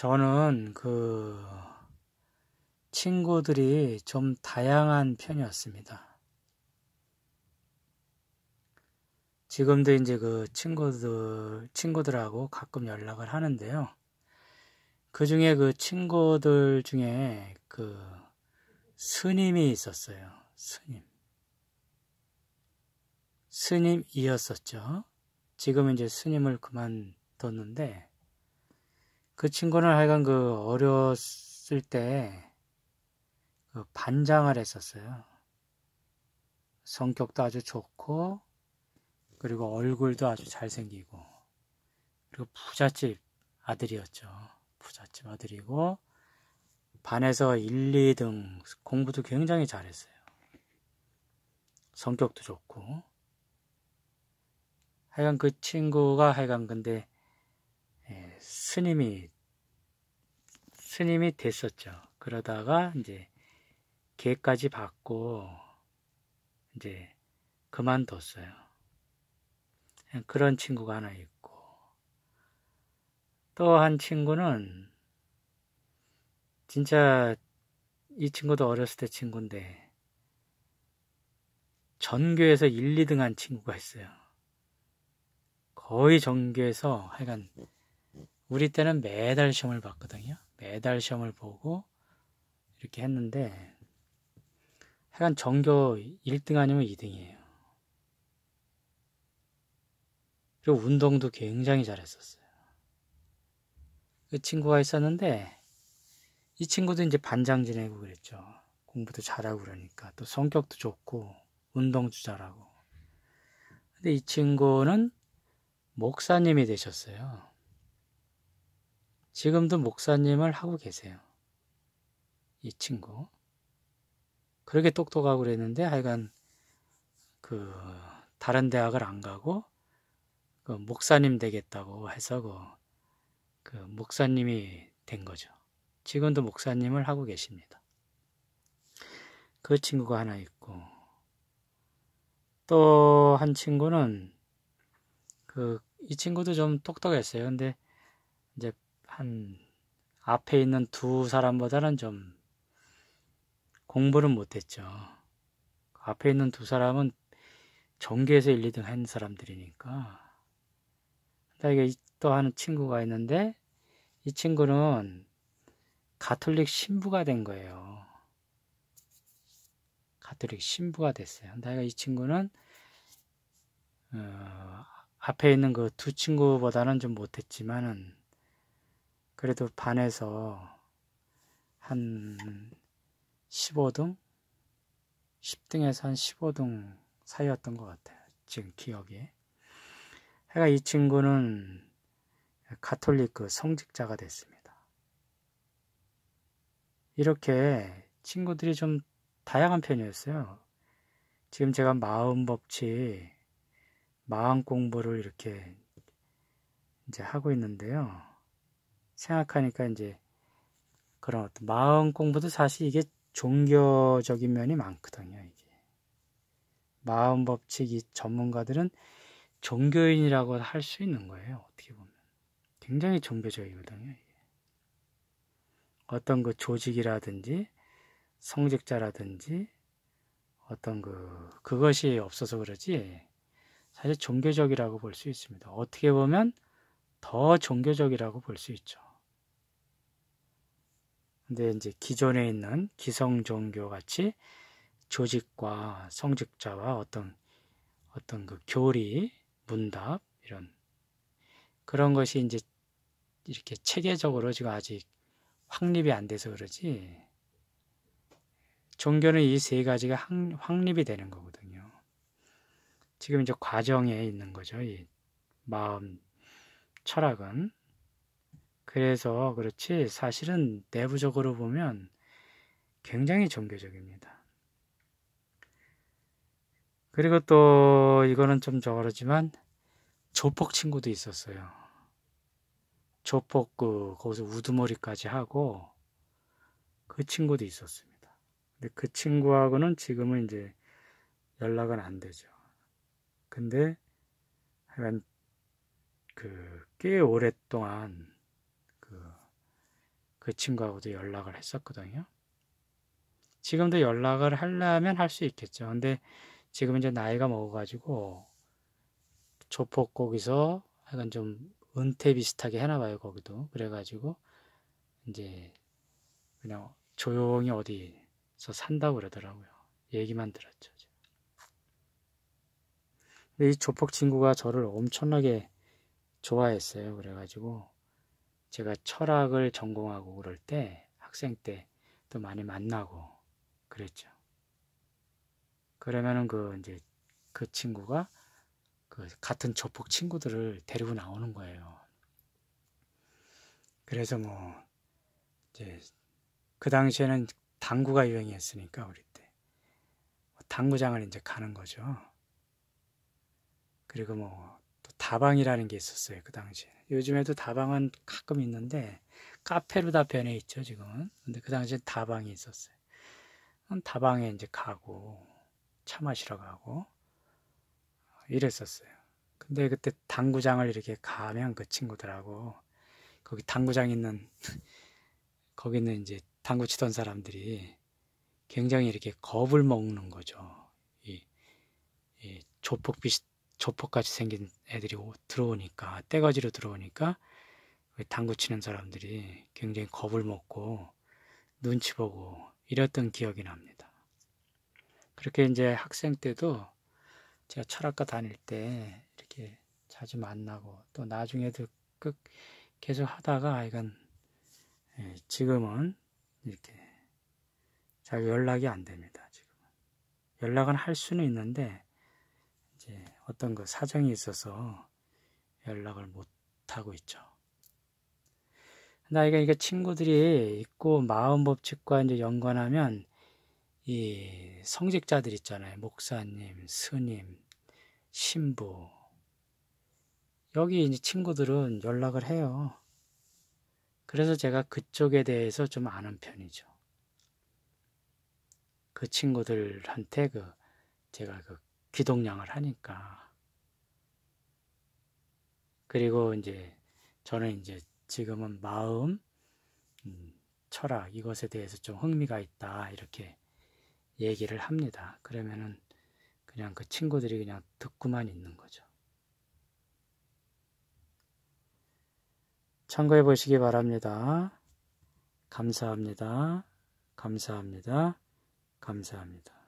저는 그 친구들이 좀 다양한 편이었습니다. 지금도 이제 그 친구들, 친구들하고 가끔 연락을 하는데요. 그 중에 그 친구들 중에 그 스님이 있었어요. 스님. 스님이었었죠. 지금은 이제 스님을 그만뒀는데, 그 친구는 하여간 그 어렸을 때그 반장을 했었어요. 성격도 아주 좋고 그리고 얼굴도 아주 잘생기고 그리고 부잣집 아들이었죠. 부잣집 아들이고 반에서 1, 2등 공부도 굉장히 잘했어요. 성격도 좋고 하여간 그 친구가 하여간 근데 스님이 스님이 됐었죠. 그러다가 이제 개까지 받고 이제 그만뒀어요. 그런 친구가 하나 있고 또 한 친구는 진짜 이 친구도 어렸을 때 친구인데 전교에서 1, 2등 한 친구가 있어요. 거의 전교에서 하여간 우리 때는 매달 시험을 봤거든요. 매달 시험을 보고 이렇게 했는데 약간 전교 1등 아니면 2등이에요. 그리고 운동도 굉장히 잘했었어요. 그 친구가 있었는데 이 친구도 이제 반장 지내고 그랬죠. 공부도 잘하고 그러니까 또 성격도 좋고 운동도 잘하고 근데 이 친구는 목사님이 되셨어요. 지금도 목사님을 하고 계세요. 이 친구. 그렇게 똑똑하고 그랬는데 하여간 그 다른 대학을 안 가고 그 목사님 되겠다고 해서 그, 그 목사님이 된 거죠. 지금도 목사님을 하고 계십니다. 그 친구가 하나 있고 또 한 친구는 그 이 친구도 좀 똑똑했어요. 근데 이제 한 앞에 있는 두 사람보다는 좀 공부를 못했죠. 앞에 있는 두 사람은 전교에서 1, 2등 한 사람들이니까. 나에게 또 한 친구가 있는데 이 친구는 가톨릭 신부가 된 거예요. 가톨릭 신부가 됐어요. 내가 이 친구는 어, 앞에 있는 그 두 친구보다는 좀 못했지만은 그래도 반에서 한 15등? 10등에서 한 15등 사이였던 것 같아요. 지금 기억에. 해가 이 친구는 가톨릭 그 성직자가 됐습니다. 이렇게 친구들이 좀 다양한 편이었어요. 지금 제가 마음 법칙, 마음 공부를 이렇게 이제 하고 있는데요. 생각하니까 이제 그런 어떤 마음 공부도 사실 이게 종교적인 면이 많거든요. 이게 마음 법칙이 전문가들은 종교인이라고 할 수 있는 거예요. 어떻게 보면 굉장히 종교적이거든요. 이게. 어떤 그 조직이라든지 성직자라든지 어떤 그 그것이 없어서 그러지 사실 종교적이라고 볼 수 있습니다. 어떻게 보면 더 종교적이라고 볼 수 있죠. 근데 이제 기존에 있는 기성 종교 같이 조직과 성직자와 어떤 어떤 그 교리, 문답 이런 그런 것이 이제 이렇게 체계적으로 지금 아직 확립이 안 돼서 그러지 종교는 이 세 가지가 확립이 되는 거거든요. 지금 이제 과정에 있는 거죠. 이 마음 철학은 그래서 그렇지 사실은 내부적으로 보면 굉장히 종교적입니다. 그리고 또 이거는 좀 저러지만 조폭 친구도 있었어요. 조폭 그 거기서 우두머리까지 하고 그 친구도 있었습니다. 근데 그 친구하고는 지금은 이제 연락은 안 되죠. 근데 하여간 그 꽤 오랫동안 그 친구하고도 연락을 했었거든요. 지금도 연락을 하려면 할 수 있겠죠. 근데 지금 이제 나이가 먹어가지고 조폭 거기서 약간 좀 은퇴 비슷하게 해놔봐요 거기도 그래가지고 이제 그냥 조용히 어디서 산다고 그러더라고요 얘기만 들었죠 이 조폭 친구가 저를 엄청나게 좋아했어요 그래가지고 제가 철학을 전공하고 그럴 때 학생 때 또 많이 만나고 그랬죠. 그러면은 그 이제 그 친구가 그 같은 조폭 친구들을 데리고 나오는 거예요. 그래서 뭐 이제 그 당시에는 당구가 유행이었으니까 우리 때 뭐 당구장을 이제 가는 거죠. 그리고 뭐 다방이라는 게 있었어요 그 당시에 요즘에도 다방은 가끔 있는데 카페로 다 변해 있죠 지금은 근데 그 당시에 다방이 있었어요 다방에 이제 가고 차 마시러 가고 이랬었어요 근데 그때 당구장을 이렇게 가면 그 친구들하고 거기 당구장 있는 거기 는 이제 당구 치던 사람들이 굉장히 이렇게 겁을 먹는 거죠 이, 이 조폭 비슷 조폭같이 생긴 애들이 들어오니까 떼거지로 들어오니까 당구 치는 사람들이 굉장히 겁을 먹고 눈치 보고 이랬던 기억이 납니다. 그렇게 이제 학생 때도 제가 철학과 다닐 때 이렇게 자주 만나고 또 나중에도 끝 계속 하다가 이건 예, 지금은 이렇게 잘 연락이 안 됩니다. 지금 연락은 할 수는 있는데 이제 어떤 그 사정이 있어서 연락을 못 하고 있죠. 나이가 이게 친구들이 있고 마음 법칙과 이제 연관하면 이 성직자들 있잖아요. 목사님, 스님, 신부. 여기 이제 친구들은 연락을 해요. 그래서 제가 그쪽에 대해서 좀 아는 편이죠. 그 친구들한테 그 제가 그 기동량을 하니까. 그리고 이제 저는 이제 지금은 마 음, 철학 이것에 대해서 좀 흥미가 있다 이렇게 얘기를 합니다. 그러면은 그냥 그 친구들이 그냥 듣고만 있는 거죠. 참고해 보시기 바랍니다. 감사합니다. 감사합니다. 감사합니다.